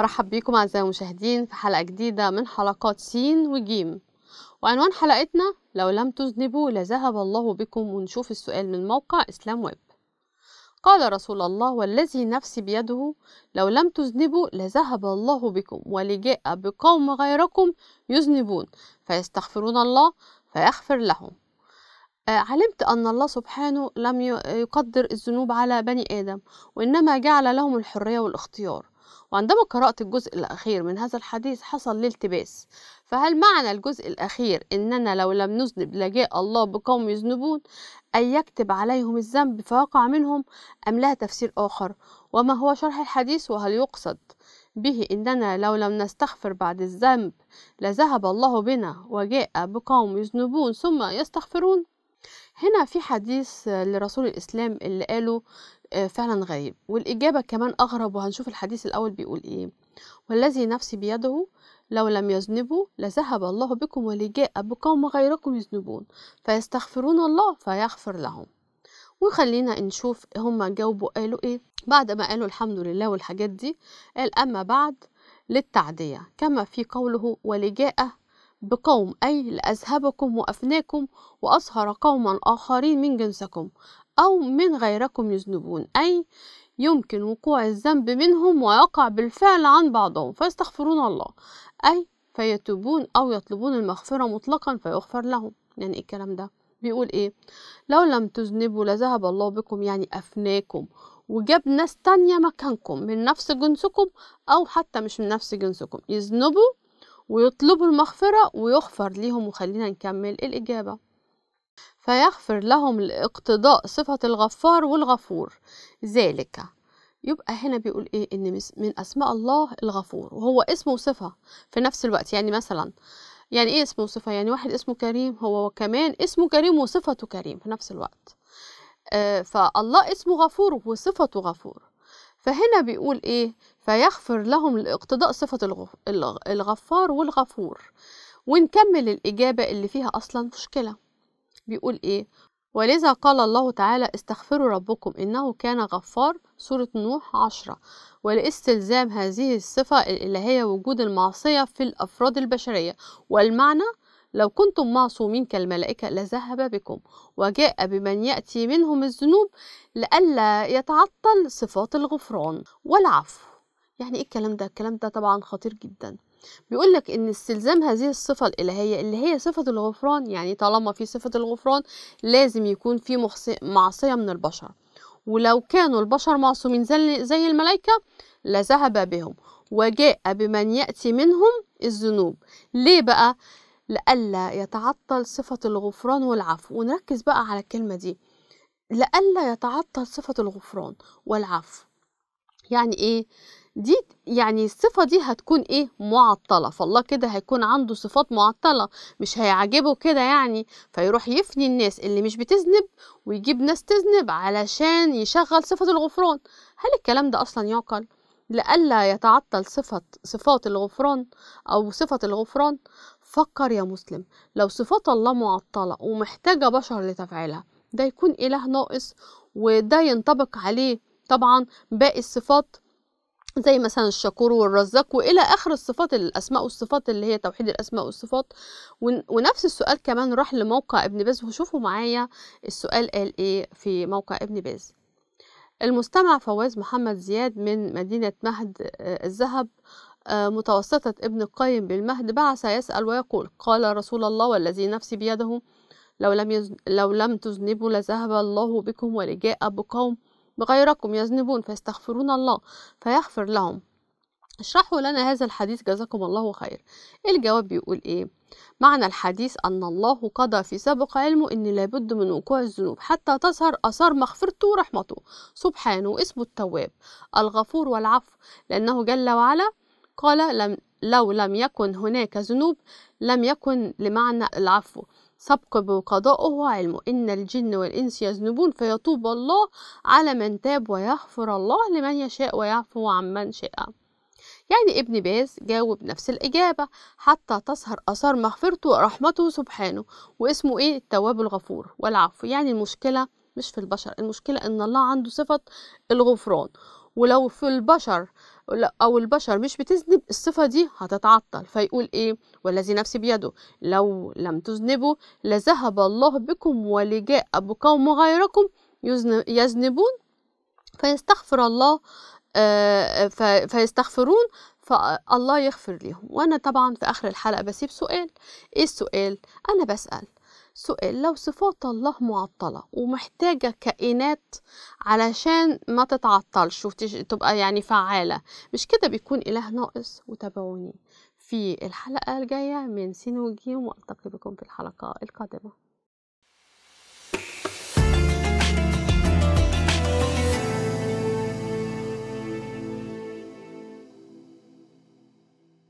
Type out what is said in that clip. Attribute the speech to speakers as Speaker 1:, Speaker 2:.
Speaker 1: برحب بيكم أعزائي المشاهدين في حلقة جديدة من حلقات سين وجيم وعنوان حلقتنا لو لم تذنبوا لذهب الله بكم ونشوف السؤال من موقع إسلام ويب قال رسول الله والذي نفسي بيده لو لم تذنبوا لذهب الله بكم ولجاء بقوم غيركم يذنبون فيستغفرون الله فيغفر لهم آه، علمت أن الله سبحانه لم يقدر الذنوب على بني آدم وإنما جعل لهم الحرية والاختيار وعندما قرأت الجزء الأخير من هذا الحديث حصل الالتباس فهل معنى الجزء الأخير إننا لو لم نذنب لجاء الله بقوم يذنبون أن يكتب عليهم الذنب فيقع منهم أم لها تفسير آخر وما هو شرح الحديث وهل يقصد به إننا لو لم نستغفر بعد الذنب لذهب الله بنا وجاء بقوم يذنبون ثم يستغفرون هنا في حديث لرسول الإسلام اللي قاله آه، فعلا غريب والإجابة كمان أغرب وهنشوف الحديث الأول بيقول إيه والذي نفسي بيده لو لم يذنبوا لذهب الله بكم ولجاء بقوم غيركم يذنبون فيستغفرون الله فيغفر لهم وخلينا نشوف هما جاوبوا قالوا ايه بعد ما قالوا الحمد لله والحاجات دي قال اما بعد للتعدية كما في قوله ولجاء بقوم أي لأذهبكم وأفناكم وأصهر قوما آخرين من جنسكم أو من غيركم يذنبون أي يمكن وقوع الذنب منهم ويقع بالفعل عن بعضهم فيستغفرون الله أي فيتوبون أو يطلبون المغفرة مطلقا فيغفر لهم يعني إيه الكلام ده بيقول إيه لو لم تذنبوا لذهب الله بكم يعني أفناكم وجاب ناس تانية مكانكم من نفس جنسكم أو حتى مش من نفس جنسكم يذنبوا ويطلبوا المغفرة ويغفر ليهم وخلينا نكمل الإجابة فيغفر لهم الاقتضاء صفة الغفار والغفور ذلك يبقى هنا بيقول ايه ان من اسماء الله الغفور وهو اسم وصفه في نفس الوقت يعني مثلا يعني ايه اسم وصفه يعني واحد اسمه كريم هو كمان اسمه كريم وصفته كريم في نفس الوقت آه فالله اسمه غفور وصفته غفور فهنا بيقول إيه فيغفر لهم لاقتضاء صفة الغفار والغفور ونكمل الإجابة اللي فيها أصلا مشكلة بيقول إيه ولذا قال الله تعالى استغفروا ربكم إنه كان غفار سورة نوح عشرة ولاستلزام هذه الصفة الإلهية وجود المعصية في الأفراد البشرية والمعنى لو كنتم معصومين كالملائكة لذهب بكم وجاء بمن يأتي منهم الذنوب لئلا يتعطل صفات الغفران والعفو يعني ايه الكلام ده الكلام ده طبعا خطير جدا بيقول لك ان استلزام هذه الصفه الالهيه اللي هي صفه الغفران يعني طالما في صفه الغفران لازم يكون في معصيه من البشر ولو كانوا البشر معصومين زي الملائكه لذهب بهم وجاء بمن ياتي منهم الذنوب ليه بقى لئلا يتعطل صفة الغفران والعفو ونركز بقى على الكلمة دي لئلا يتعطل صفة الغفران والعفو يعني ايه دي يعني الصفة دي هتكون ايه معطلة فالله كده هيكون عنده صفات معطلة مش هيعجبه كده يعني فيروح يفني الناس اللي مش بتذنب ويجيب ناس تذنب علشان يشغل صفة الغفران هل الكلام ده اصلا يعقل؟ لئلا يتعطل صفة صفات الغفران أو صفة الغفران فكر يا مسلم لو صفات الله معطلة ومحتاجة بشر لتفعيلها ده يكون إله ناقص وده ينطبق عليه طبعا باقي الصفات زي مثلا الشكور والرزاق والى اخر الصفات الاسماء والصفات اللي هي توحيد الاسماء والصفات ونفس السؤال كمان راح لموقع ابن باز وشوفوا معايا السؤال قال ايه في موقع ابن باز المستمع فواز محمد زياد من مدينة مهد آه، الذهب آه، متوسطة ابن القيم بالمهد بعث يسأل ويقول قال رسول الله والذي نفسي بيده لو لم, يزن لو لم تذنبوا لذهب الله بكم ولجاء بقوم بغيركم يذنبون فيستغفرون الله فيغفر لهم اشرحوا لنا هذا الحديث جزاكم الله خير الجواب بيقول ايه معنى الحديث ان الله قضى في سابق علمه ان لابد من وقوع الذنوب حتى تظهر اثار مغفرته ورحمته سبحانه اسمه التواب الغفور والعفو لانه جل وعلا قال لم لو لم يكن هناك ذنوب لم يكن لمعنى العفو سبق بقضائه وعلمه إن الجن والإنس يذنبون فيتوب الله على من تاب ويغفر الله لمن يشاء ويعفو عمن شاء يعني ابن باز جاوب نفس الإجابة حتى تظهر أثار مغفرته ورحمته سبحانه واسمه إيه التواب الغفور والعفو يعني المشكلة مش في البشر المشكلة إن الله عنده صفة الغفران ولو في البشر أو البشر مش بتذنب الصفة دي هتتعطل فيقول إيه والذي نفسي بيده لو لم تذنبوا لذهب الله بكم ولجاء بقوم غيركم يذنبون فيستغفر الله آه، آه، فيستغفرون فالله يغفر لهم وأنا طبعا في آخر الحلقة بسيب سؤال إيه السؤال أنا بسأل سؤال لو صفات الله معطلة ومحتاجة كائنات علشان ما تتعطلش وتبقى يعني فعالة مش كده بيكون إله ناقص وتابعوني في الحلقة الجاية من سين وجيم وألتقي بكم في الحلقة القادمة